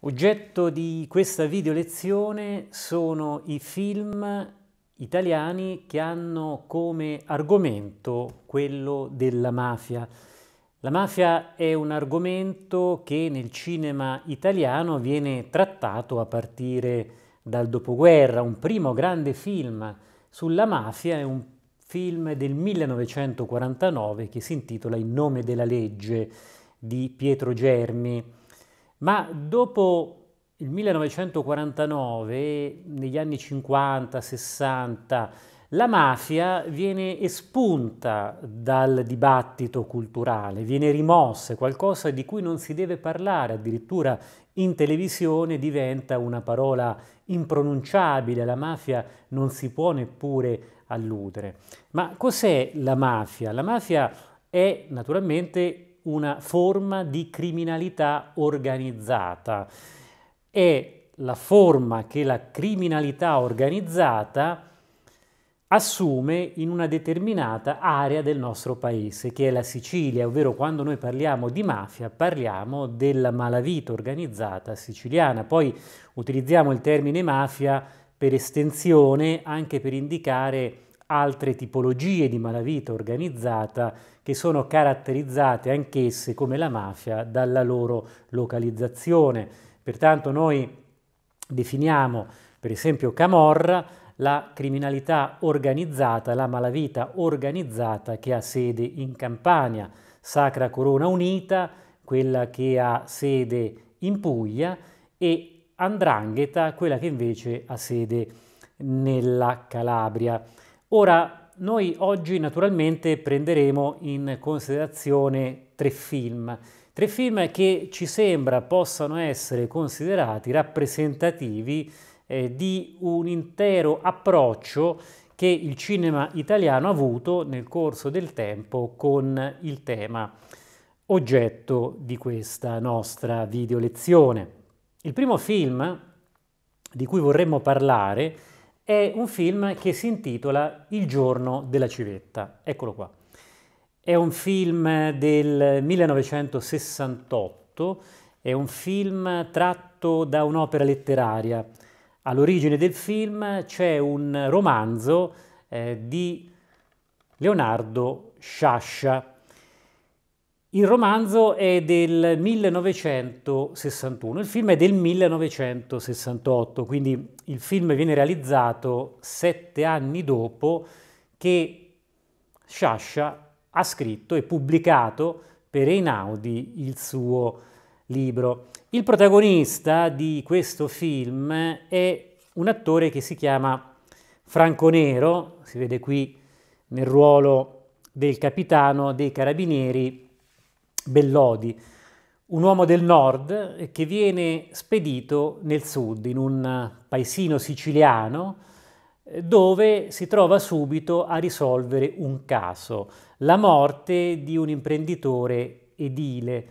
Oggetto di questa video lezione sono i film italiani che hanno come argomento quello della mafia. La mafia è un argomento che nel cinema italiano viene trattato a partire dal dopoguerra. Un primo grande film sulla mafia è un film del 1949 che si intitola Il nome della legge di Pietro Germi. Ma dopo il 1949, negli anni 50, 60, la mafia viene espunta dal dibattito culturale, viene rimossa, qualcosa di cui non si deve parlare, addirittura in televisione diventa una parola impronunciabile, la mafia non si può neppure alludere. Ma cos'è la mafia? La mafia è naturalmente una forma di criminalità organizzata. È la forma che la criminalità organizzata assume in una determinata area del nostro paese, che è la Sicilia, ovvero quando noi parliamo di mafia parliamo della malavita organizzata siciliana. Poi utilizziamo il termine mafia per estensione anche per indicare altre tipologie di malavita organizzata che sono caratterizzate anch'esse come la mafia dalla loro localizzazione. Pertanto noi definiamo per esempio Camorra la criminalità organizzata, la malavita organizzata che ha sede in Campania, Sacra Corona Unita, quella che ha sede in Puglia e Andrangheta, quella che invece ha sede nella Calabria. Ora, noi oggi naturalmente prenderemo in considerazione tre film, tre film che ci sembra possano essere considerati rappresentativi eh, di un intero approccio che il cinema italiano ha avuto nel corso del tempo con il tema oggetto di questa nostra video lezione. Il primo film di cui vorremmo parlare è è un film che si intitola Il giorno della civetta. Eccolo qua. È un film del 1968, è un film tratto da un'opera letteraria. All'origine del film c'è un romanzo eh, di Leonardo Sciascia, il romanzo è del 1961, il film è del 1968, quindi il film viene realizzato sette anni dopo che Sciascia ha scritto e pubblicato per Einaudi il suo libro. Il protagonista di questo film è un attore che si chiama Franco Nero, si vede qui nel ruolo del capitano dei carabinieri Bellodi, un uomo del nord che viene spedito nel sud, in un paesino siciliano, eh, dove si trova subito a risolvere un caso, la morte di un imprenditore edile.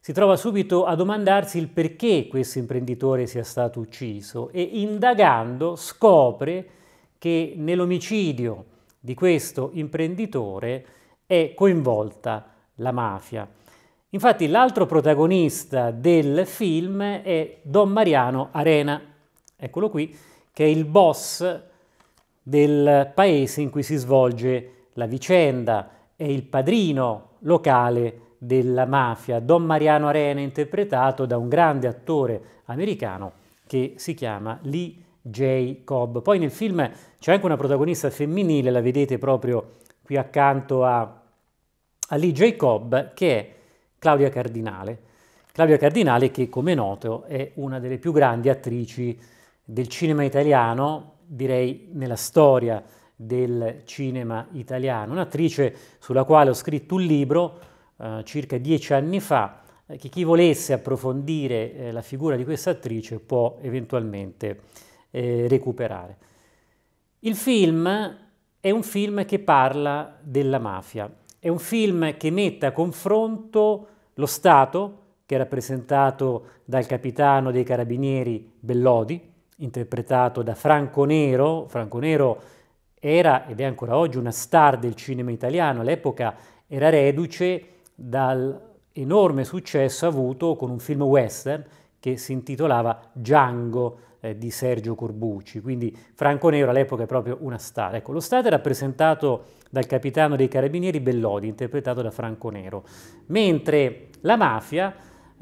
Si trova subito a domandarsi il perché questo imprenditore sia stato ucciso e indagando scopre che nell'omicidio di questo imprenditore è coinvolta la mafia. Infatti l'altro protagonista del film è Don Mariano Arena, eccolo qui, che è il boss del paese in cui si svolge la vicenda, è il padrino locale della mafia. Don Mariano Arena interpretato da un grande attore americano che si chiama Lee J. Cobb. Poi nel film c'è anche una protagonista femminile, la vedete proprio qui accanto a, a Lee J. Cobb, che è Claudia Cardinale. Claudia Cardinale che, come noto, è una delle più grandi attrici del cinema italiano, direi nella storia del cinema italiano, un'attrice sulla quale ho scritto un libro eh, circa dieci anni fa, eh, che chi volesse approfondire eh, la figura di questa attrice può eventualmente eh, recuperare. Il film è un film che parla della mafia, è un film che mette a confronto lo Stato, che è rappresentato dal capitano dei carabinieri Bellodi, interpretato da Franco Nero. Franco Nero era ed è ancora oggi una star del cinema italiano, all'epoca era reduce dall'enorme successo avuto con un film western che si intitolava Django eh, di Sergio Corbucci, quindi Franco Nero all'epoca è proprio una star. Ecco, lo Stato è rappresentato dal capitano dei carabinieri Bellodi, interpretato da Franco Nero, mentre la mafia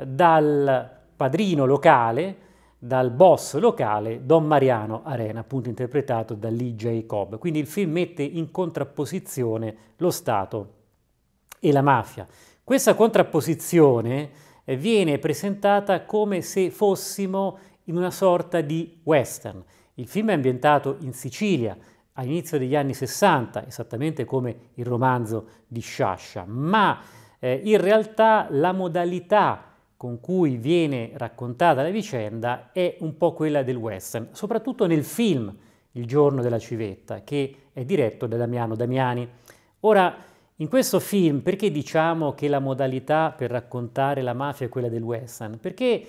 dal padrino locale, dal boss locale Don Mariano Arena, appunto interpretato da Lee J. Cobb. Quindi il film mette in contrapposizione lo Stato e la mafia. Questa contrapposizione eh, viene presentata come se fossimo in una sorta di western. Il film è ambientato in Sicilia, all'inizio degli anni 60, esattamente come il romanzo di Sciascia, ma eh, in realtà la modalità con cui viene raccontata la vicenda è un po' quella del western, soprattutto nel film Il giorno della civetta, che è diretto da Damiano Damiani. Ora, in questo film perché diciamo che la modalità per raccontare la mafia è quella del western? Perché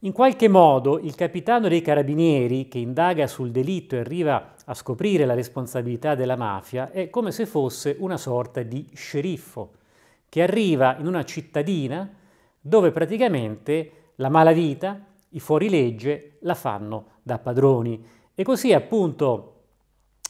in qualche modo il capitano dei carabinieri che indaga sul delitto e arriva a scoprire la responsabilità della mafia è come se fosse una sorta di sceriffo che arriva in una cittadina dove praticamente la malavita, i fuorilegge la fanno da padroni e così appunto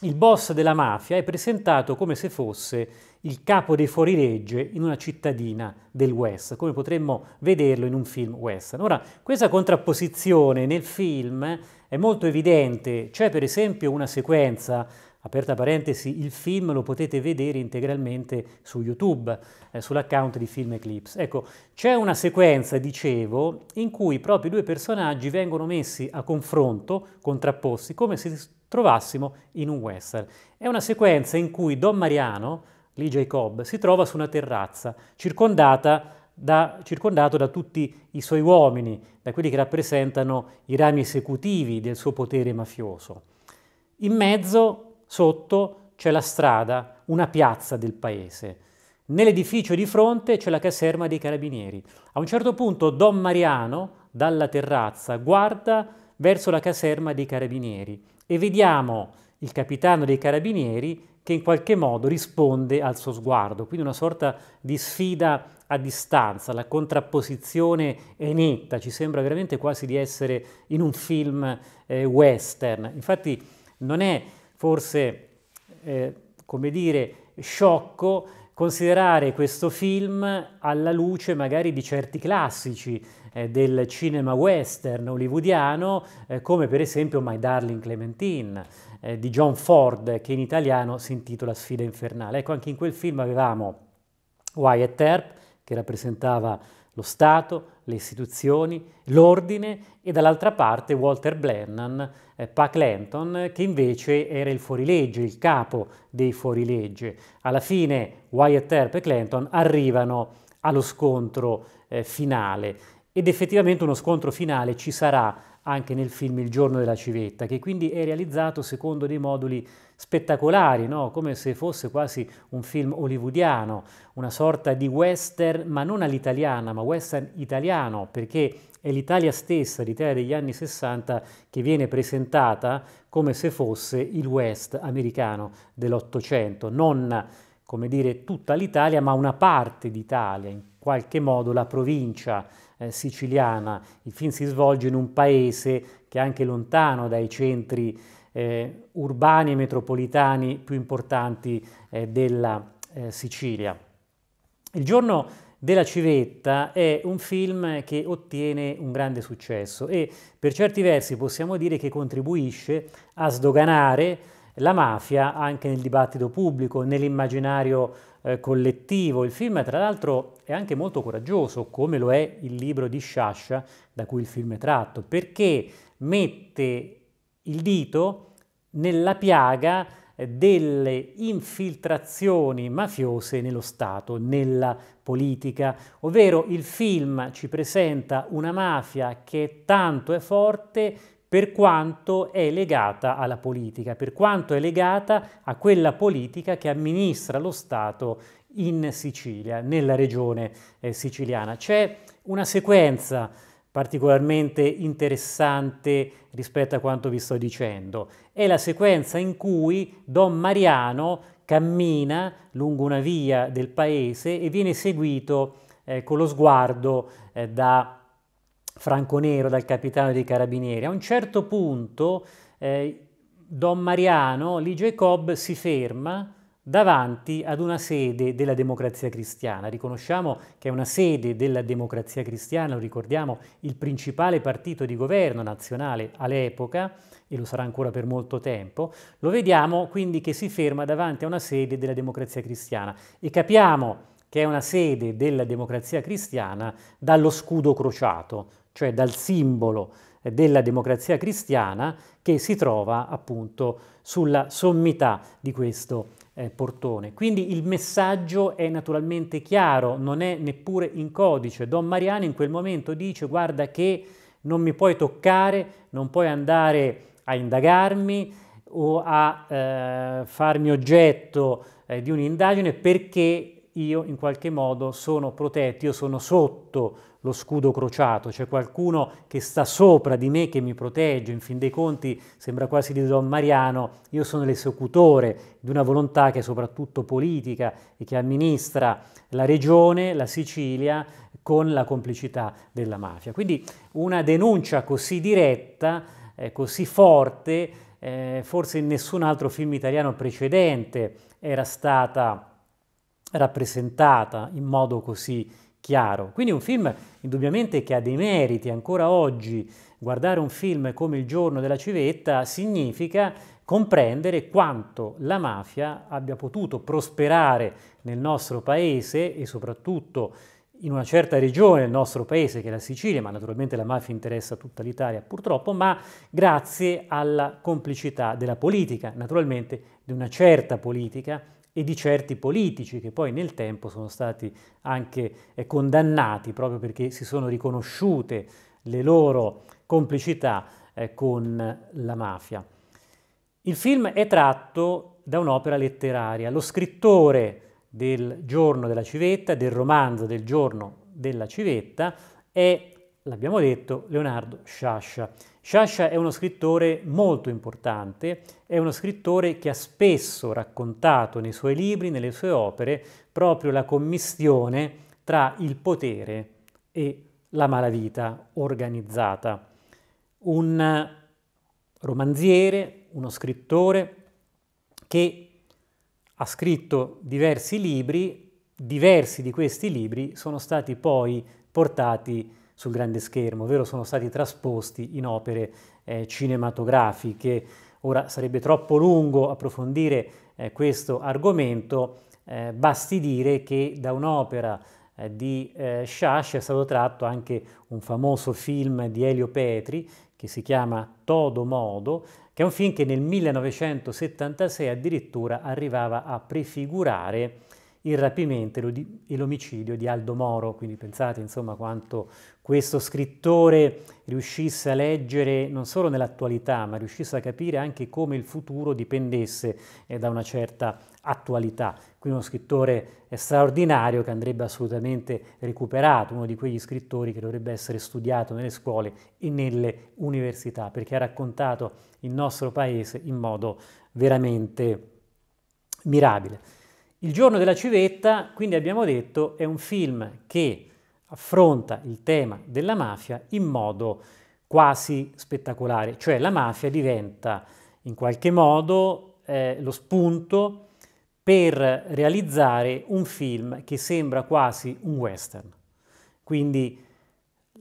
il boss della mafia è presentato come se fosse il capo dei fuorilegge in una cittadina del West, come potremmo vederlo in un film western. Ora, questa contrapposizione nel film è molto evidente, c'è per esempio una sequenza aperta parentesi, il film lo potete vedere integralmente su YouTube, eh, sull'account di Film Eclipse. Ecco, c'è una sequenza, dicevo, in cui proprio i due personaggi vengono messi a confronto, contrapposti, come se trovassimo in un western. È una sequenza in cui Don Mariano, lì Jacob, si trova su una terrazza circondata da, circondato da tutti i suoi uomini, da quelli che rappresentano i rami esecutivi del suo potere mafioso. In mezzo, sotto, c'è la strada, una piazza del paese. Nell'edificio di fronte c'è la caserma dei carabinieri. A un certo punto Don Mariano, dalla terrazza, guarda verso la caserma dei carabinieri e vediamo il capitano dei carabinieri che in qualche modo risponde al suo sguardo, quindi una sorta di sfida a distanza, la contrapposizione è netta, ci sembra veramente quasi di essere in un film eh, western. Infatti non è forse, eh, come dire, sciocco considerare questo film alla luce magari di certi classici eh, del cinema western hollywoodiano, eh, come per esempio My Darling Clementine eh, di John Ford che in italiano si intitola Sfida infernale. Ecco, anche in quel film avevamo Wyatt Earp che rappresentava lo Stato, le istituzioni, l'ordine e dall'altra parte Walter Blennan, eh, Pac Lenton, che invece era il fuorilegge, il capo dei fuorilegge. Alla fine Wyatt Earp e Clinton arrivano allo scontro eh, finale ed effettivamente uno scontro finale ci sarà anche nel film Il giorno della civetta, che quindi è realizzato secondo dei moduli spettacolari, no? come se fosse quasi un film hollywoodiano, una sorta di western, ma non all'italiana, ma western italiano, perché è l'Italia stessa, l'Italia degli anni 60, che viene presentata come se fosse il West americano dell'Ottocento, non come dire tutta l'Italia, ma una parte d'Italia, in qualche modo la provincia eh, siciliana. Il film si svolge in un paese che è anche lontano dai centri eh, urbani e metropolitani più importanti eh, della eh, Sicilia. Il giorno della civetta è un film che ottiene un grande successo e per certi versi possiamo dire che contribuisce a sdoganare la mafia anche nel dibattito pubblico, nell'immaginario eh, collettivo. Il film, tra l'altro, è anche molto coraggioso, come lo è il libro di Sciascia da cui il film è tratto, perché mette il dito nella piaga eh, delle infiltrazioni mafiose nello Stato, nella politica, ovvero il film ci presenta una mafia che tanto è forte per quanto è legata alla politica, per quanto è legata a quella politica che amministra lo Stato in Sicilia, nella regione eh, siciliana. C'è una sequenza particolarmente interessante rispetto a quanto vi sto dicendo. È la sequenza in cui Don Mariano cammina lungo una via del paese e viene seguito eh, con lo sguardo eh, da Franco Nero dal capitano dei carabinieri. A un certo punto eh, Don Mariano, Lige Cobb, si ferma davanti ad una sede della democrazia cristiana. Riconosciamo che è una sede della democrazia cristiana, lo ricordiamo, il principale partito di governo nazionale all'epoca, e lo sarà ancora per molto tempo, lo vediamo quindi che si ferma davanti a una sede della democrazia cristiana e capiamo che è una sede della democrazia cristiana dallo scudo crociato, cioè dal simbolo eh, della democrazia cristiana che si trova appunto sulla sommità di questo eh, portone. Quindi il messaggio è naturalmente chiaro, non è neppure in codice. Don Mariano in quel momento dice guarda che non mi puoi toccare, non puoi andare a indagarmi o a eh, farmi oggetto eh, di un'indagine perché io in qualche modo sono protetto, io sono sotto lo scudo crociato, c'è qualcuno che sta sopra di me che mi protegge, in fin dei conti sembra quasi di Don Mariano, io sono l'esecutore di una volontà che è soprattutto politica e che amministra la regione, la Sicilia, con la complicità della mafia. Quindi una denuncia così diretta, eh, così forte, eh, forse in nessun altro film italiano precedente era stata rappresentata in modo così chiaro. Quindi un film indubbiamente che ha dei meriti ancora oggi. Guardare un film come Il giorno della civetta significa comprendere quanto la mafia abbia potuto prosperare nel nostro paese e soprattutto in una certa regione del nostro paese che è la Sicilia, ma naturalmente la mafia interessa tutta l'Italia purtroppo, ma grazie alla complicità della politica, naturalmente di una certa politica e di certi politici che poi nel tempo sono stati anche eh, condannati proprio perché si sono riconosciute le loro complicità eh, con la mafia. Il film è tratto da un'opera letteraria. Lo scrittore del giorno della civetta, del romanzo del giorno della civetta, è, l'abbiamo detto, Leonardo Sciascia. Sciascia è uno scrittore molto importante, è uno scrittore che ha spesso raccontato nei suoi libri, nelle sue opere, proprio la commistione tra il potere e la malavita organizzata. Un romanziere, uno scrittore che ha scritto diversi libri, diversi di questi libri sono stati poi portati sul grande schermo, ovvero sono stati trasposti in opere eh, cinematografiche. Ora sarebbe troppo lungo approfondire eh, questo argomento, eh, basti dire che da un'opera eh, di eh, Shash è stato tratto anche un famoso film di Elio Petri che si chiama Todo Modo, che è un film che nel 1976 addirittura arrivava a prefigurare il rapimento e l'omicidio di Aldo Moro, quindi pensate insomma quanto questo scrittore riuscisse a leggere non solo nell'attualità, ma riuscisse a capire anche come il futuro dipendesse eh, da una certa attualità. Quindi uno scrittore straordinario che andrebbe assolutamente recuperato, uno di quegli scrittori che dovrebbe essere studiato nelle scuole e nelle università, perché ha raccontato il nostro paese in modo veramente mirabile. Il giorno della civetta, quindi abbiamo detto, è un film che affronta il tema della mafia in modo quasi spettacolare, cioè la mafia diventa in qualche modo eh, lo spunto per realizzare un film che sembra quasi un western. Quindi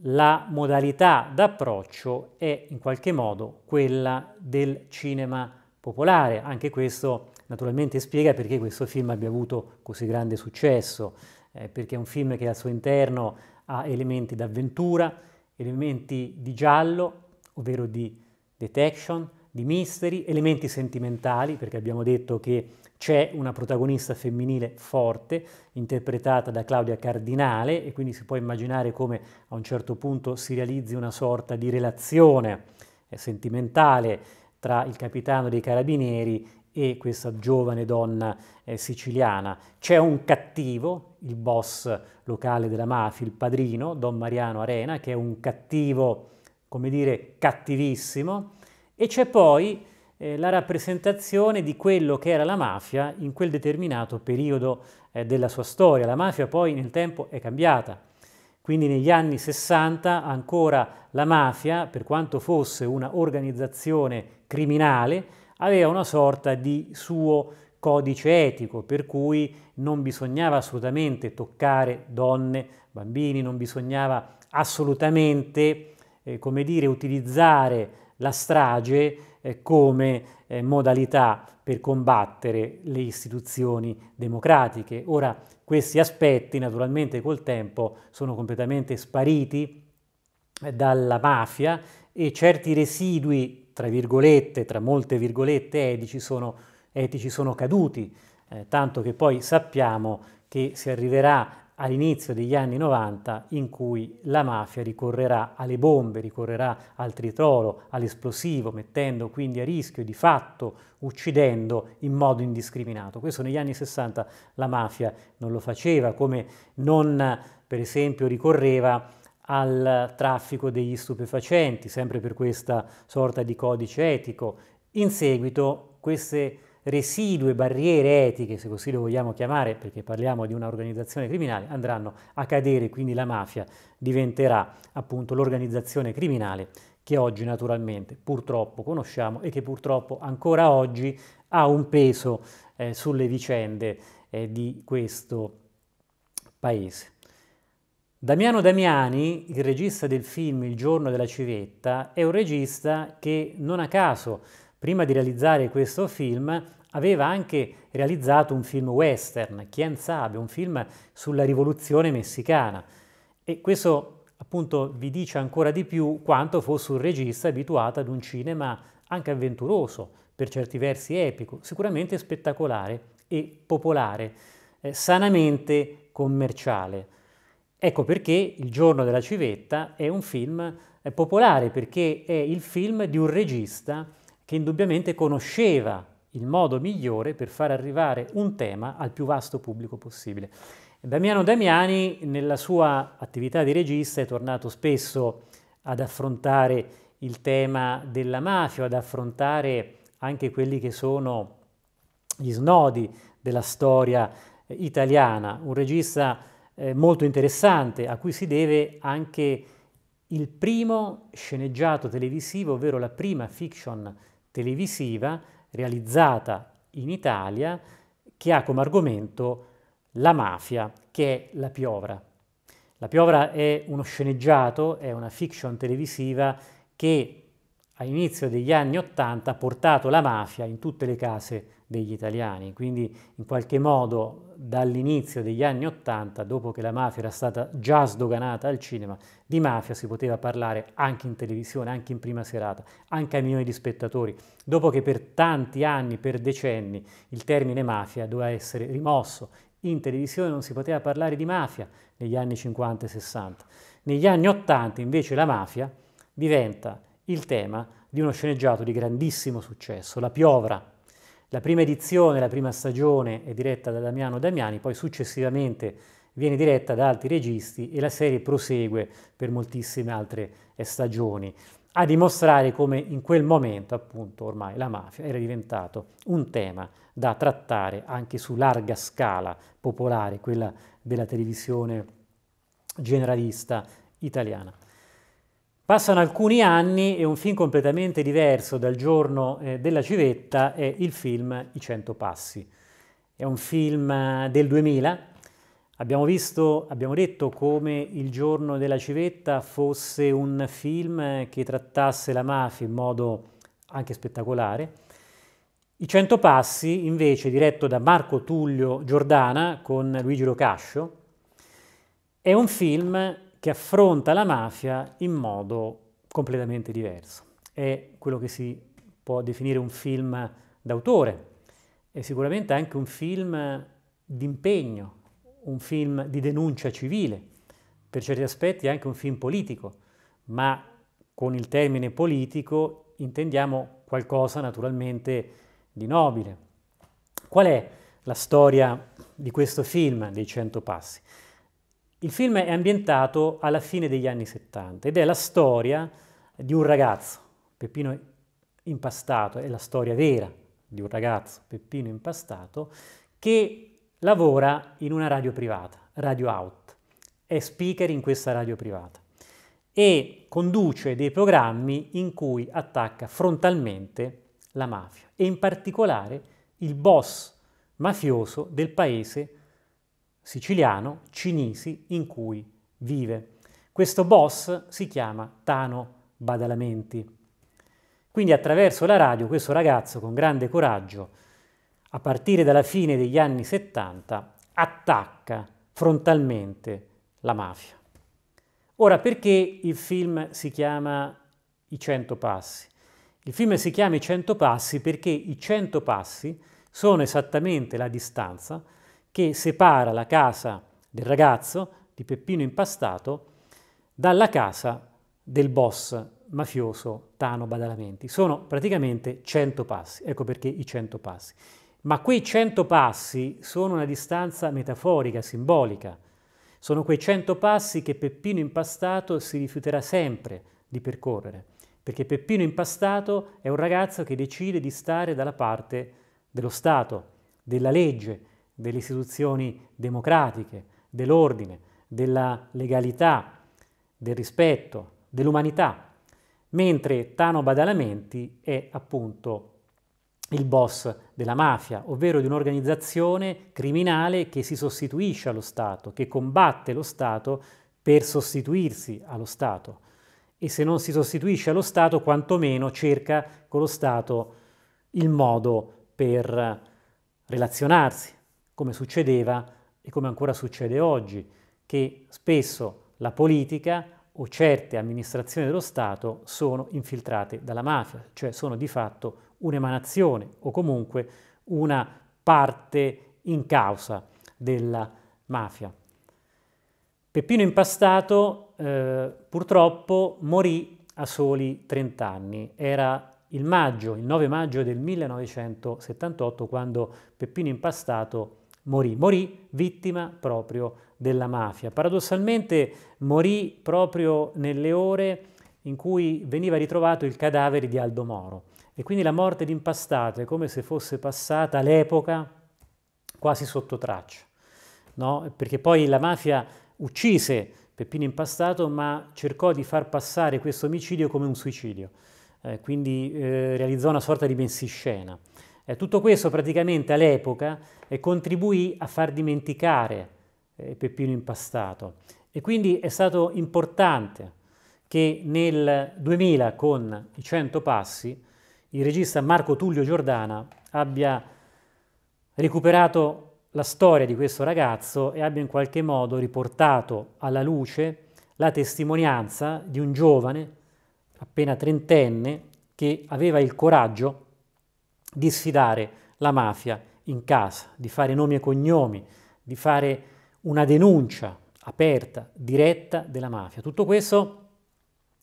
la modalità d'approccio è in qualche modo quella del cinema popolare, anche questo naturalmente spiega perché questo film abbia avuto così grande successo eh, perché è un film che al suo interno ha elementi d'avventura, elementi di giallo, ovvero di detection, di mystery, elementi sentimentali, perché abbiamo detto che c'è una protagonista femminile forte, interpretata da Claudia Cardinale, e quindi si può immaginare come a un certo punto si realizzi una sorta di relazione eh, sentimentale tra il capitano dei carabinieri e questa giovane donna eh, siciliana. C'è un cattivo, il boss locale della mafia, il padrino, Don Mariano Arena, che è un cattivo, come dire, cattivissimo, e c'è poi eh, la rappresentazione di quello che era la mafia in quel determinato periodo eh, della sua storia. La mafia poi nel tempo è cambiata, quindi negli anni 60 ancora la mafia, per quanto fosse una organizzazione criminale, aveva una sorta di suo codice etico, per cui non bisognava assolutamente toccare donne, bambini, non bisognava assolutamente, eh, come dire, utilizzare la strage eh, come eh, modalità per combattere le istituzioni democratiche. Ora, questi aspetti naturalmente col tempo sono completamente spariti eh, dalla mafia e certi residui, tra virgolette, tra molte virgolette, edici sono etici sono caduti, eh, tanto che poi sappiamo che si arriverà all'inizio degli anni 90 in cui la mafia ricorrerà alle bombe, ricorrerà al tritolo, all'esplosivo, mettendo quindi a rischio di fatto, uccidendo in modo indiscriminato. Questo negli anni 60 la mafia non lo faceva, come non per esempio ricorreva al traffico degli stupefacenti, sempre per questa sorta di codice etico. In seguito queste residue, barriere etiche, se così lo vogliamo chiamare, perché parliamo di un'organizzazione criminale, andranno a cadere, quindi la mafia diventerà appunto l'organizzazione criminale che oggi naturalmente purtroppo conosciamo e che purtroppo ancora oggi ha un peso eh, sulle vicende eh, di questo paese. Damiano Damiani, il regista del film Il giorno della civetta, è un regista che non a caso prima di realizzare questo film aveva anche realizzato un film western, Quien sabe, un film sulla rivoluzione messicana. E questo appunto vi dice ancora di più quanto fosse un regista abituato ad un cinema anche avventuroso, per certi versi epico, sicuramente spettacolare e popolare, eh, sanamente commerciale. Ecco perché Il giorno della civetta è un film eh, popolare, perché è il film di un regista che indubbiamente conosceva il modo migliore per far arrivare un tema al più vasto pubblico possibile. Damiano Damiani nella sua attività di regista è tornato spesso ad affrontare il tema della mafia, ad affrontare anche quelli che sono gli snodi della storia italiana, un regista eh, molto interessante a cui si deve anche il primo sceneggiato televisivo, ovvero la prima fiction televisiva realizzata in Italia che ha come argomento la mafia, che è la piovra. La piovra è uno sceneggiato, è una fiction televisiva che all'inizio degli anni Ottanta ha portato la mafia in tutte le case degli italiani, quindi in qualche modo dall'inizio degli anni Ottanta, dopo che la mafia era stata già sdoganata al cinema, di mafia si poteva parlare anche in televisione, anche in prima serata, anche a milioni di spettatori, dopo che per tanti anni, per decenni, il termine mafia doveva essere rimosso, in televisione non si poteva parlare di mafia negli anni 50 e 60. Negli anni 80 invece la mafia diventa il tema di uno sceneggiato di grandissimo successo, La Piovra. La prima edizione, la prima stagione è diretta da Damiano Damiani, poi successivamente viene diretta da altri registi e la serie prosegue per moltissime altre stagioni, a dimostrare come in quel momento appunto ormai la mafia era diventato un tema da trattare anche su larga scala popolare, quella della televisione generalista italiana. Passano alcuni anni e un film completamente diverso dal giorno eh, della civetta è il film I Cento Passi. È un film eh, del 2000. Abbiamo visto, abbiamo detto come il giorno della civetta fosse un film eh, che trattasse la mafia in modo anche spettacolare. I Cento Passi, invece, diretto da Marco Tullio Giordana con Luigi Locascio, è un film che affronta la mafia in modo completamente diverso. È quello che si può definire un film d'autore, è sicuramente anche un film d'impegno, un film di denuncia civile, per certi aspetti anche un film politico, ma con il termine politico intendiamo qualcosa naturalmente di nobile. Qual è la storia di questo film dei Cento Passi? Il film è ambientato alla fine degli anni 70 ed è la storia di un ragazzo, Peppino Impastato, è la storia vera di un ragazzo, Peppino Impastato, che lavora in una radio privata, Radio Out, è speaker in questa radio privata e conduce dei programmi in cui attacca frontalmente la mafia e in particolare il boss mafioso del paese siciliano, Cinisi, in cui vive. Questo boss si chiama Tano Badalamenti. Quindi attraverso la radio questo ragazzo con grande coraggio, a partire dalla fine degli anni 70, attacca frontalmente la mafia. Ora, perché il film si chiama I Cento Passi? Il film si chiama I Cento Passi perché i Cento Passi sono esattamente la distanza che separa la casa del ragazzo, di Peppino Impastato, dalla casa del boss mafioso Tano Badalamenti. Sono praticamente 100 passi, ecco perché i 100 passi. Ma quei 100 passi sono una distanza metaforica, simbolica. Sono quei 100 passi che Peppino Impastato si rifiuterà sempre di percorrere, perché Peppino Impastato è un ragazzo che decide di stare dalla parte dello Stato, della legge, delle istituzioni democratiche, dell'ordine, della legalità, del rispetto, dell'umanità, mentre Tano Badalamenti è appunto il boss della mafia, ovvero di un'organizzazione criminale che si sostituisce allo Stato, che combatte lo Stato per sostituirsi allo Stato e se non si sostituisce allo Stato quantomeno cerca con lo Stato il modo per relazionarsi, come succedeva e come ancora succede oggi, che spesso la politica o certe amministrazioni dello Stato sono infiltrate dalla mafia, cioè sono di fatto un'emanazione o comunque una parte in causa della mafia. Peppino Impastato eh, purtroppo morì a soli 30 anni, era il maggio, il 9 maggio del 1978 quando Peppino Impastato morì. Morì vittima proprio della mafia. Paradossalmente morì proprio nelle ore in cui veniva ritrovato il cadavere di Aldo Moro. E quindi la morte di Impastato è come se fosse passata l'epoca quasi sotto traccia. No? Perché poi la mafia uccise Peppino Impastato, ma cercò di far passare questo omicidio come un suicidio. Eh, quindi eh, realizzò una sorta di mensiscena. Eh, tutto questo praticamente all'epoca eh, contribuì a far dimenticare eh, Peppino Impastato e quindi è stato importante che nel 2000 con i 100 passi il regista Marco Tullio Giordana abbia recuperato la storia di questo ragazzo e abbia in qualche modo riportato alla luce la testimonianza di un giovane appena trentenne che aveva il coraggio di sfidare la mafia in casa, di fare nomi e cognomi, di fare una denuncia aperta, diretta della mafia. Tutto questo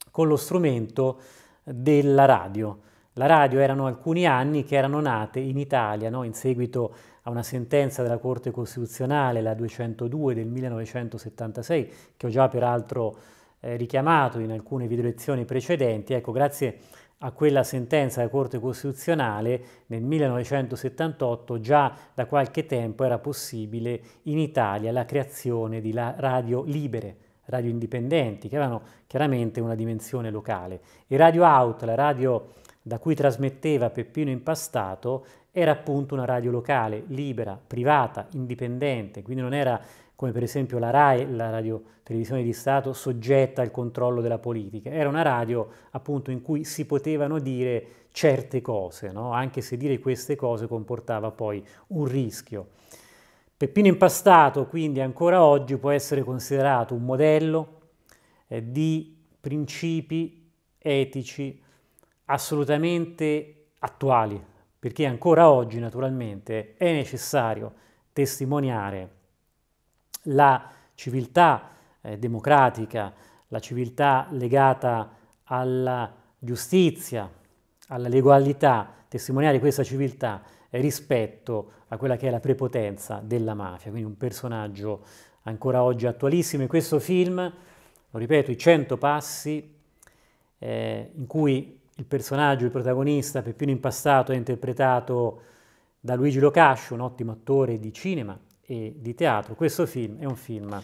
con lo strumento della radio. La radio erano alcuni anni che erano nate in Italia no? in seguito a una sentenza della Corte Costituzionale, la 202 del 1976, che ho già peraltro eh, richiamato in alcune video lezioni precedenti. Ecco, grazie a a quella sentenza della Corte Costituzionale nel 1978 già da qualche tempo era possibile in Italia la creazione di radio libere, radio indipendenti, che avevano chiaramente una dimensione locale. E Radio Out, la radio da cui trasmetteva Peppino Impastato, era appunto una radio locale, libera, privata, indipendente, quindi non era come per esempio la RAI, la radio televisione di Stato, soggetta al controllo della politica. Era una radio appunto in cui si potevano dire certe cose, no? anche se dire queste cose comportava poi un rischio. Peppino Impastato quindi ancora oggi può essere considerato un modello eh, di principi etici assolutamente attuali, perché ancora oggi naturalmente è necessario testimoniare la civiltà eh, democratica, la civiltà legata alla giustizia, alla legalità, testimoniare questa civiltà rispetto a quella che è la prepotenza della mafia, quindi un personaggio ancora oggi attualissimo. In questo film, lo ripeto, i 100 passi, eh, in cui il personaggio, il protagonista, Peppino Impastato, è interpretato da Luigi Locascio, un ottimo attore di cinema, e di teatro. Questo film è un film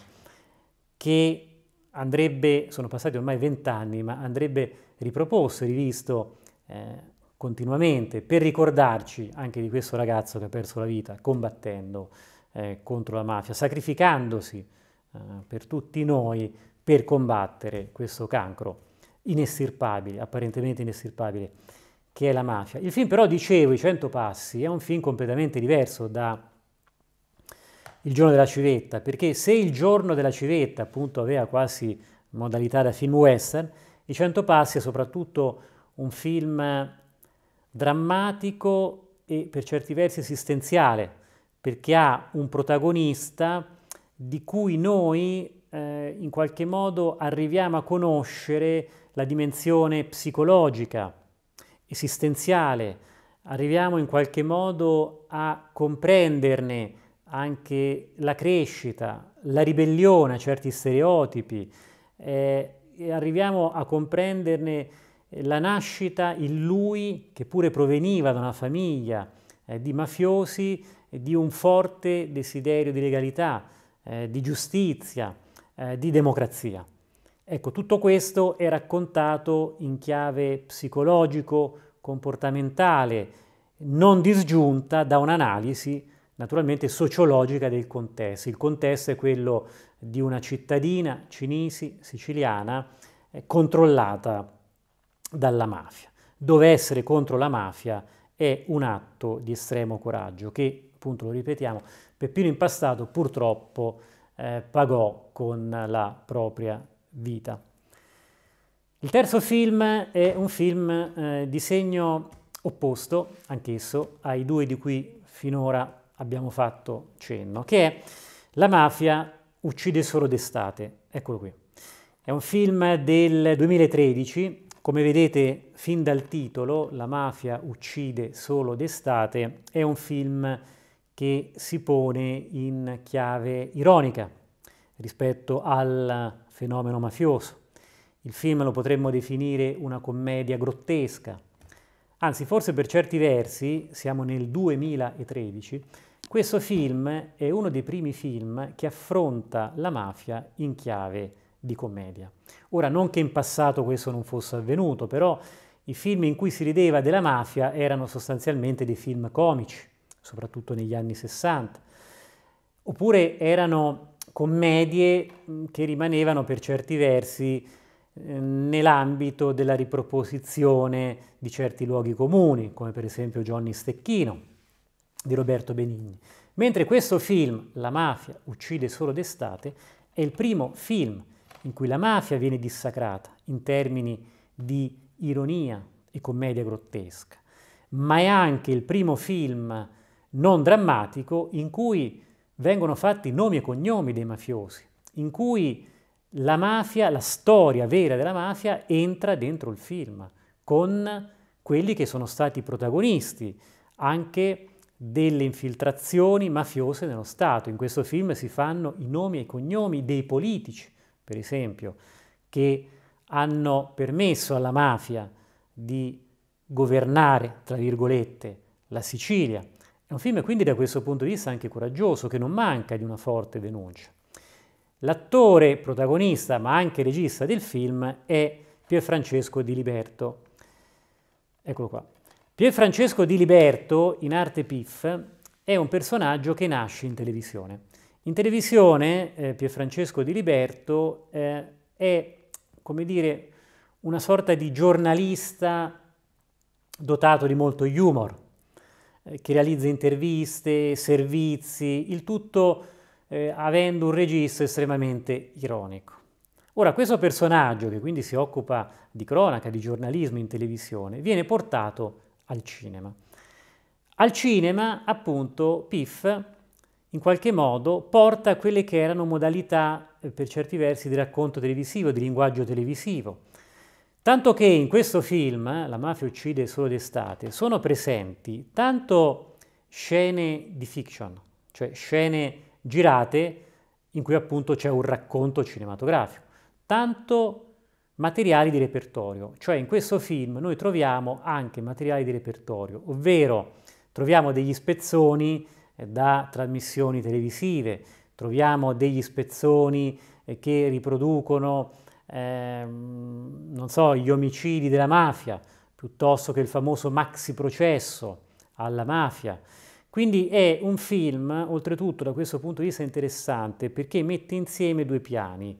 che andrebbe, sono passati ormai vent'anni, ma andrebbe riproposto, rivisto eh, continuamente per ricordarci anche di questo ragazzo che ha perso la vita combattendo eh, contro la mafia, sacrificandosi eh, per tutti noi per combattere questo cancro inestirpabile, apparentemente inestirpabile, che è la mafia. Il film però, dicevo, I Cento Passi, è un film completamente diverso da il giorno della civetta, perché se il giorno della civetta appunto aveva quasi modalità da film western, I Cento Passi è soprattutto un film drammatico e per certi versi esistenziale, perché ha un protagonista di cui noi eh, in qualche modo arriviamo a conoscere la dimensione psicologica, esistenziale, arriviamo in qualche modo a comprenderne anche la crescita, la ribellione a certi stereotipi, eh, arriviamo a comprenderne eh, la nascita in lui, che pure proveniva da una famiglia eh, di mafiosi, di un forte desiderio di legalità, eh, di giustizia, eh, di democrazia. Ecco, tutto questo è raccontato in chiave psicologico-comportamentale, non disgiunta da un'analisi naturalmente sociologica del contesto. Il contesto è quello di una cittadina cinesi, siciliana, eh, controllata dalla mafia, dove essere contro la mafia è un atto di estremo coraggio che, appunto lo ripetiamo, Peppino Impastato purtroppo eh, pagò con la propria vita. Il terzo film è un film eh, di segno opposto, anch'esso, ai due di cui finora abbiamo fatto cenno, che è La mafia uccide solo d'estate. Eccolo qui. È un film del 2013, come vedete fin dal titolo, La mafia uccide solo d'estate, è un film che si pone in chiave ironica rispetto al fenomeno mafioso. Il film lo potremmo definire una commedia grottesca, anzi forse per certi versi, siamo nel 2013, questo film è uno dei primi film che affronta la mafia in chiave di commedia. Ora, non che in passato questo non fosse avvenuto, però i film in cui si rideva della mafia erano sostanzialmente dei film comici, soprattutto negli anni 60, oppure erano commedie mm, che rimanevano per certi versi ehm, nell'ambito della riproposizione di certi luoghi comuni, come per esempio Johnny Stecchino, di Roberto Benigni. Mentre questo film, La mafia uccide solo d'estate, è il primo film in cui la mafia viene dissacrata in termini di ironia e commedia grottesca, ma è anche il primo film non drammatico in cui vengono fatti nomi e cognomi dei mafiosi, in cui la mafia, la storia vera della mafia entra dentro il film con quelli che sono stati protagonisti, anche delle infiltrazioni mafiose nello Stato. In questo film si fanno i nomi e i cognomi dei politici, per esempio, che hanno permesso alla mafia di governare, tra virgolette, la Sicilia. È un film quindi da questo punto di vista anche coraggioso, che non manca di una forte denuncia. L'attore protagonista, ma anche regista del film, è Pierfrancesco Di Liberto. Eccolo qua. Pierfrancesco Di Liberto, in arte PIF, è un personaggio che nasce in televisione. In televisione eh, Pierfrancesco Di Liberto eh, è, come dire, una sorta di giornalista dotato di molto humor, eh, che realizza interviste, servizi, il tutto eh, avendo un registro estremamente ironico. Ora, questo personaggio, che quindi si occupa di cronaca, di giornalismo in televisione, viene portato al cinema. Al cinema, appunto, Piff in qualche modo porta quelle che erano modalità, eh, per certi versi, di racconto televisivo, di linguaggio televisivo. Tanto che in questo film, eh, La mafia uccide solo d'estate, sono presenti tanto scene di fiction, cioè scene girate in cui appunto c'è un racconto cinematografico, tanto materiali di repertorio, cioè in questo film noi troviamo anche materiali di repertorio, ovvero troviamo degli spezzoni eh, da trasmissioni televisive, troviamo degli spezzoni eh, che riproducono, eh, non so, gli omicidi della mafia, piuttosto che il famoso maxi processo alla mafia. Quindi è un film, oltretutto da questo punto di vista interessante, perché mette insieme due piani,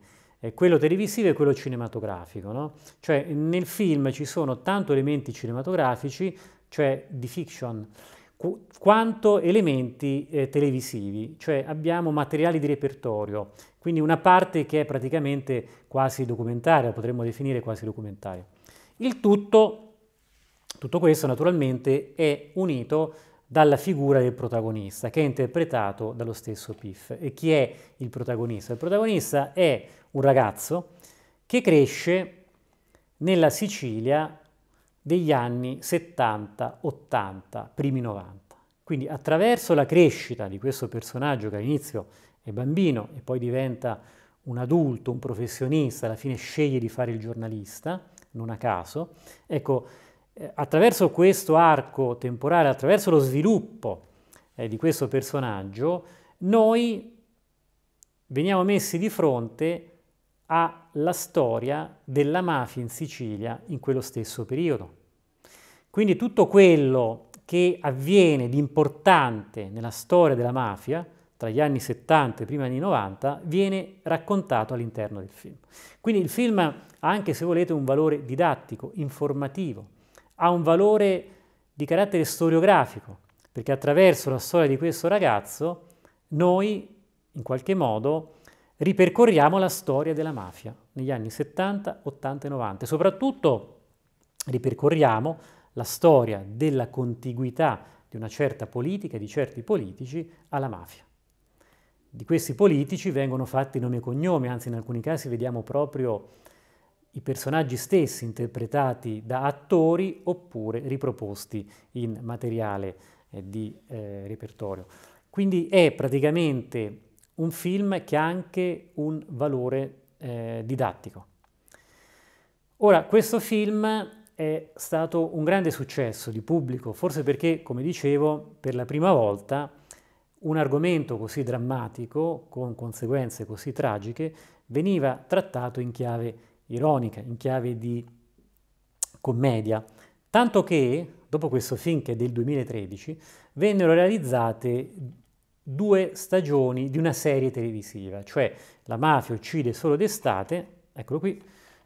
quello televisivo e quello cinematografico. No? Cioè nel film ci sono tanto elementi cinematografici, cioè di fiction, qu quanto elementi eh, televisivi, cioè abbiamo materiali di repertorio, quindi una parte che è praticamente quasi documentaria, potremmo definire quasi documentaria. Il tutto, tutto questo naturalmente è unito dalla figura del protagonista, che è interpretato dallo stesso Piff. E chi è il protagonista? Il protagonista è un ragazzo che cresce nella Sicilia degli anni 70, 80, primi 90. Quindi attraverso la crescita di questo personaggio che all'inizio è bambino e poi diventa un adulto, un professionista, alla fine sceglie di fare il giornalista, non a caso, ecco, eh, attraverso questo arco temporale, attraverso lo sviluppo eh, di questo personaggio, noi veniamo messi di fronte a alla storia della mafia in Sicilia in quello stesso periodo. Quindi tutto quello che avviene di importante nella storia della mafia tra gli anni 70 e i primi anni 90 viene raccontato all'interno del film. Quindi il film ha anche se volete un valore didattico, informativo, ha un valore di carattere storiografico, perché attraverso la storia di questo ragazzo noi in qualche modo ripercorriamo la storia della mafia negli anni 70, 80 e 90. Soprattutto ripercorriamo la storia della contiguità di una certa politica, di certi politici, alla mafia. Di questi politici vengono fatti nomi e cognomi, anzi in alcuni casi vediamo proprio i personaggi stessi interpretati da attori oppure riproposti in materiale eh, di eh, repertorio. Quindi è praticamente un film che ha anche un valore eh, didattico. Ora, questo film è stato un grande successo di pubblico, forse perché, come dicevo, per la prima volta un argomento così drammatico, con conseguenze così tragiche, veniva trattato in chiave ironica, in chiave di commedia, tanto che, dopo questo film che è del 2013, vennero realizzate due stagioni di una serie televisiva, cioè La mafia uccide solo d'estate, eccolo qui,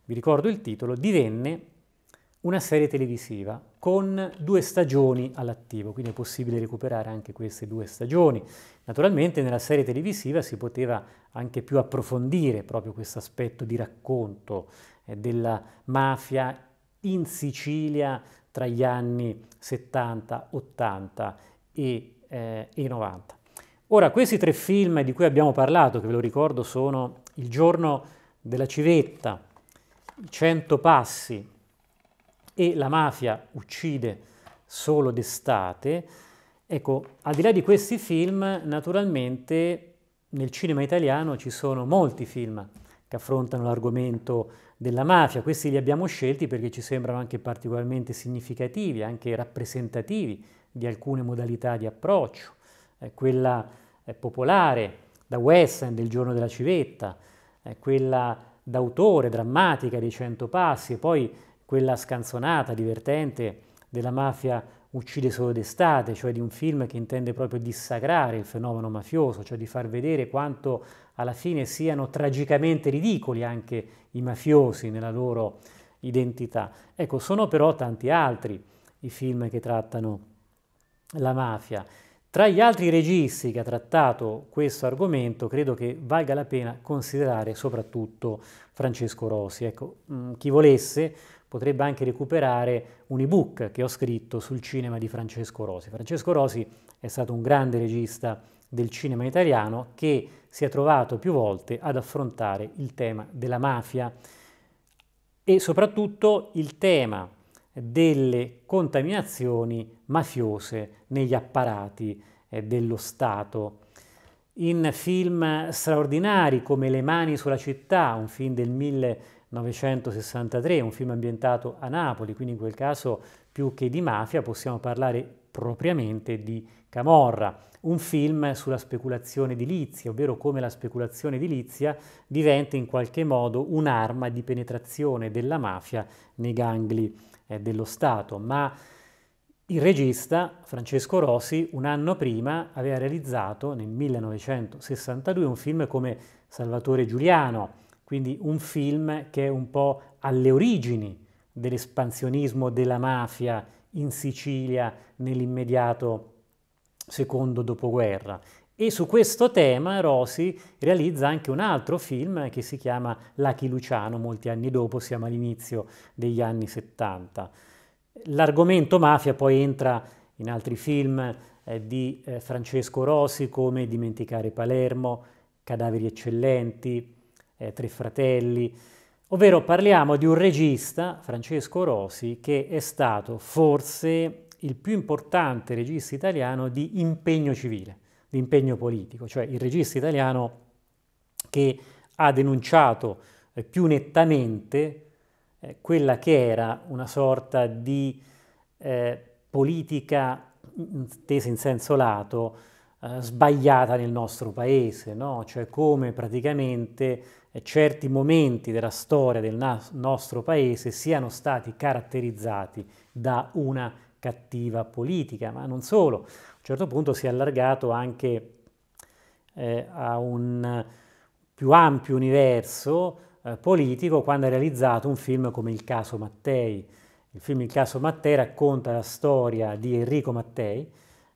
vi ricordo il titolo, divenne una serie televisiva con due stagioni all'attivo, quindi è possibile recuperare anche queste due stagioni. Naturalmente nella serie televisiva si poteva anche più approfondire proprio questo aspetto di racconto eh, della mafia in Sicilia tra gli anni 70, 80 e, eh, e 90. Ora, questi tre film di cui abbiamo parlato, che ve lo ricordo, sono Il giorno della civetta, I Cento passi e La mafia uccide solo d'estate. Ecco, al di là di questi film, naturalmente nel cinema italiano ci sono molti film che affrontano l'argomento della mafia. Questi li abbiamo scelti perché ci sembrano anche particolarmente significativi, anche rappresentativi di alcune modalità di approccio. Eh, quella popolare, da western del giorno della civetta, quella d'autore, drammatica, dei Cento Passi, e poi quella scanzonata, divertente, della mafia uccide solo d'estate, cioè di un film che intende proprio dissacrare il fenomeno mafioso, cioè di far vedere quanto alla fine siano tragicamente ridicoli anche i mafiosi nella loro identità. Ecco, sono però tanti altri i film che trattano la mafia. Tra gli altri registi che ha trattato questo argomento, credo che valga la pena considerare soprattutto Francesco Rosi. Ecco, mm, chi volesse potrebbe anche recuperare un ebook che ho scritto sul cinema di Francesco Rosi. Francesco Rosi è stato un grande regista del cinema italiano che si è trovato più volte ad affrontare il tema della mafia e soprattutto il tema delle contaminazioni mafiose negli apparati eh, dello Stato. In film straordinari come Le mani sulla città, un film del 1963, un film ambientato a Napoli, quindi in quel caso più che di mafia possiamo parlare propriamente di Camorra, un film sulla speculazione edilizia, ovvero come la speculazione edilizia diventa in qualche modo un'arma di penetrazione della mafia nei gangli eh, dello Stato, ma il regista Francesco Rossi un anno prima aveva realizzato nel 1962 un film come Salvatore Giuliano, quindi un film che è un po' alle origini dell'espansionismo della mafia in Sicilia nell'immediato secondo dopoguerra. E su questo tema Rosi realizza anche un altro film che si chiama Lachi Luciano, molti anni dopo, siamo all'inizio degli anni 70. L'argomento mafia poi entra in altri film eh, di eh, Francesco Rosi come Dimenticare Palermo, Cadaveri eccellenti, eh, Tre fratelli, ovvero parliamo di un regista, Francesco Rosi, che è stato forse il più importante regista italiano di impegno civile, di impegno politico, cioè il regista italiano che ha denunciato eh, più nettamente eh, quella che era una sorta di eh, politica intesa in senso lato eh, sbagliata nel nostro paese, no? cioè come praticamente eh, certi momenti della storia del nostro paese siano stati caratterizzati da una cattiva politica, ma non solo. A un certo punto si è allargato anche eh, a un più ampio universo eh, politico quando ha realizzato un film come Il caso Mattei. Il film Il caso Mattei racconta la storia di Enrico Mattei,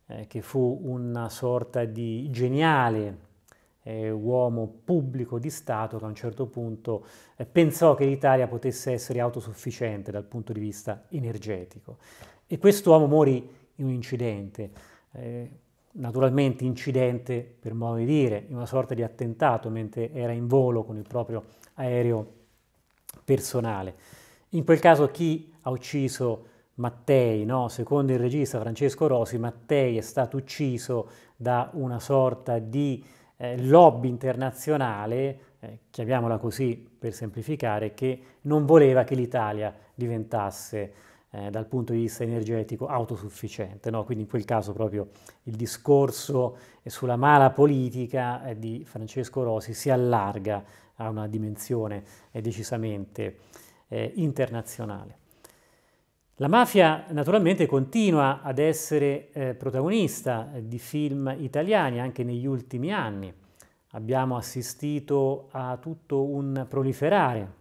eh, che fu una sorta di geniale eh, uomo pubblico di Stato che a un certo punto eh, pensò che l'Italia potesse essere autosufficiente dal punto di vista energetico. E quest'uomo morì in un incidente eh, naturalmente incidente per modo di dire, in una sorta di attentato mentre era in volo con il proprio aereo personale. In quel caso chi ha ucciso Mattei, no? secondo il regista Francesco Rosi, Mattei è stato ucciso da una sorta di eh, lobby internazionale, eh, chiamiamola così per semplificare, che non voleva che l'Italia diventasse eh, dal punto di vista energetico autosufficiente. No? Quindi in quel caso proprio il discorso sulla mala politica eh, di Francesco Rosi si allarga ha una dimensione decisamente eh, internazionale. La mafia naturalmente continua ad essere eh, protagonista eh, di film italiani anche negli ultimi anni. Abbiamo assistito a tutto un proliferare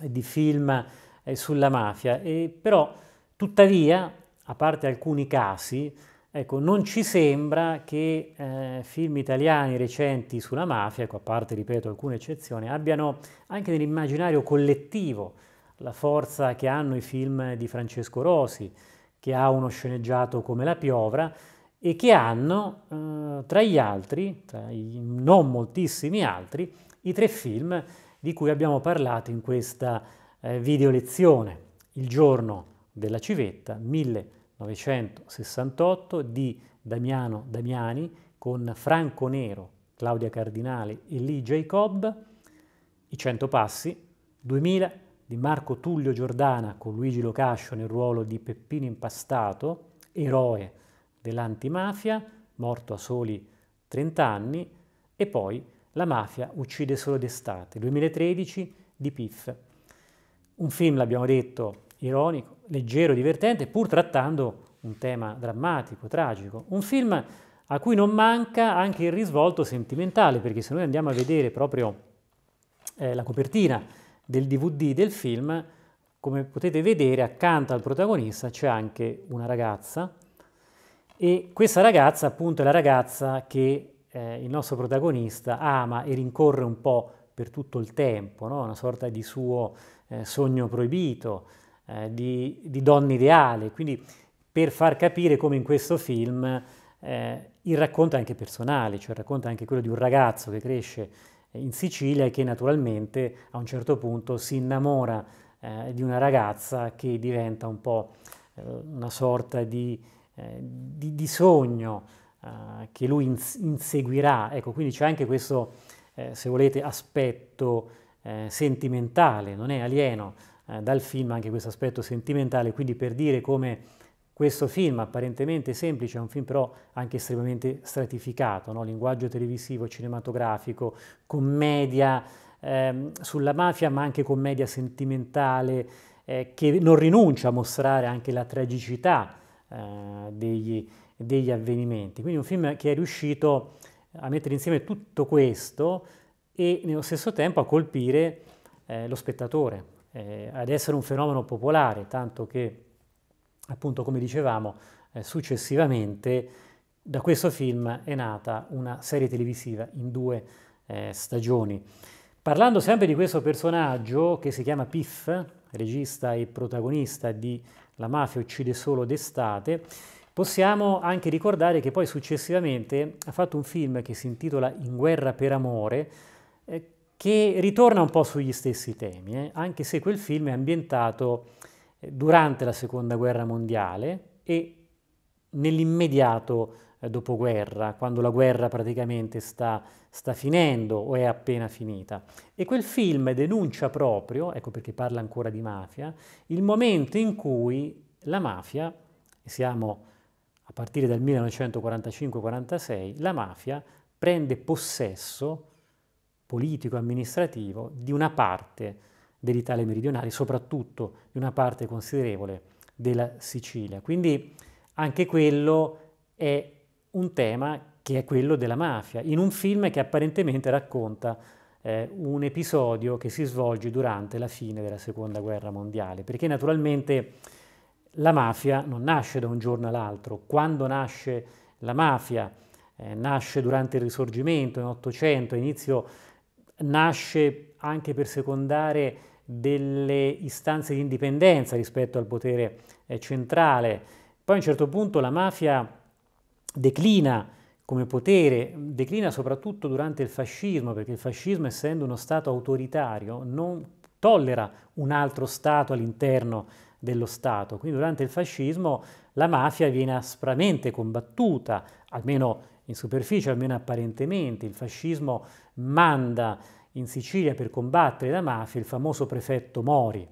di film eh, sulla mafia, e, però tuttavia, a parte alcuni casi, Ecco, non ci sembra che eh, film italiani recenti sulla mafia, ecco, a parte, ripeto, alcune eccezioni, abbiano anche nell'immaginario collettivo la forza che hanno i film di Francesco Rosi, che ha uno sceneggiato come La piovra, e che hanno, eh, tra gli altri, tra i non moltissimi altri, i tre film di cui abbiamo parlato in questa eh, video lezione, Il giorno della civetta, 1000 1968 di Damiano Damiani con Franco Nero, Claudia Cardinale e Lee Jacob, I 100 passi, 2000 di Marco Tullio Giordana con Luigi Locascio nel ruolo di Peppino Impastato, eroe dell'antimafia, morto a soli 30 anni, e poi La mafia uccide solo d'estate, 2013 di Piff. Un film, l'abbiamo detto, ironico, leggero, divertente, pur trattando un tema drammatico, tragico. Un film a cui non manca anche il risvolto sentimentale, perché se noi andiamo a vedere proprio eh, la copertina del DVD del film, come potete vedere accanto al protagonista c'è anche una ragazza e questa ragazza appunto è la ragazza che eh, il nostro protagonista ama e rincorre un po' per tutto il tempo, no? una sorta di suo eh, sogno proibito, eh, di, di donne ideale, quindi per far capire come in questo film eh, il racconto è anche personale, cioè il racconto è anche quello di un ragazzo che cresce eh, in Sicilia e che naturalmente a un certo punto si innamora eh, di una ragazza che diventa un po' eh, una sorta di, eh, di, di sogno che lui inseguirà. Ecco, quindi c'è anche questo, se volete, aspetto sentimentale, non è alieno eh, dal film anche questo aspetto sentimentale, quindi per dire come questo film apparentemente semplice è un film però anche estremamente stratificato, no? linguaggio televisivo, cinematografico, commedia eh, sulla mafia ma anche commedia sentimentale eh, che non rinuncia a mostrare anche la tragicità eh, degli, degli avvenimenti. Quindi un film che è riuscito a mettere insieme tutto questo e nello stesso tempo a colpire eh, lo spettatore eh, ad essere un fenomeno popolare, tanto che, appunto, come dicevamo, eh, successivamente da questo film è nata una serie televisiva in due eh, stagioni. Parlando sempre di questo personaggio che si chiama Piff, regista e protagonista di La mafia uccide solo d'estate, possiamo anche ricordare che poi successivamente ha fatto un film che si intitola In guerra per amore, eh, che ritorna un po' sugli stessi temi, eh? anche se quel film è ambientato eh, durante la Seconda Guerra Mondiale e nell'immediato eh, dopoguerra, quando la guerra praticamente sta, sta, finendo o è appena finita. E quel film denuncia proprio, ecco perché parla ancora di mafia, il momento in cui la mafia, siamo a partire dal 1945-46, la mafia prende possesso politico-amministrativo di una parte dell'Italia meridionale, soprattutto di una parte considerevole della Sicilia. Quindi anche quello è un tema che è quello della mafia, in un film che apparentemente racconta eh, un episodio che si svolge durante la fine della Seconda Guerra Mondiale, perché naturalmente la mafia non nasce da un giorno all'altro, quando nasce la mafia eh, nasce durante il Risorgimento, in inizio nasce anche per secondare delle istanze di indipendenza rispetto al potere eh, centrale. Poi a un certo punto la mafia declina come potere, declina soprattutto durante il fascismo, perché il fascismo essendo uno Stato autoritario non tollera un altro Stato all'interno dello Stato. Quindi durante il fascismo la mafia viene aspramente combattuta, almeno in superficie, almeno apparentemente, il fascismo manda in Sicilia per combattere la mafia il famoso prefetto Mori.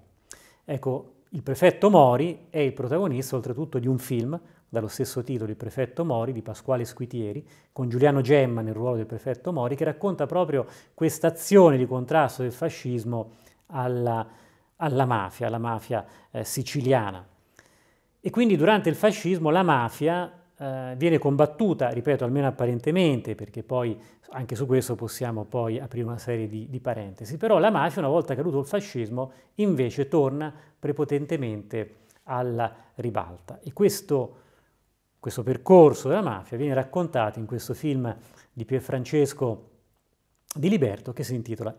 Ecco, il prefetto Mori è il protagonista oltretutto di un film dallo stesso titolo, Il prefetto Mori, di Pasquale Squitieri, con Giuliano Gemma nel ruolo del prefetto Mori, che racconta proprio questa azione di contrasto del fascismo alla, alla mafia, alla mafia eh, siciliana. E quindi durante il fascismo la mafia eh, viene combattuta, ripeto, almeno apparentemente, perché poi anche su questo possiamo poi aprire una serie di, di parentesi, però la mafia una volta caduto il fascismo invece torna prepotentemente alla ribalta e questo, questo percorso della mafia viene raccontato in questo film di Pierfrancesco di Liberto che si intitola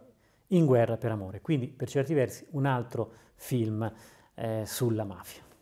In guerra per amore, quindi per certi versi un altro film eh, sulla mafia.